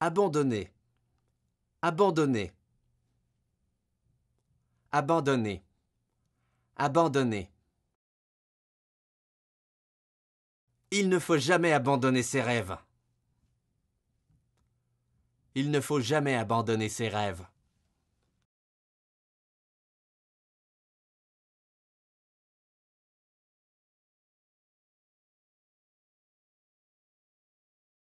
Abandonner. Abandonner. Abandonner. Abandonner. Il ne faut jamais abandonner ses rêves. Il ne faut jamais abandonner ses rêves.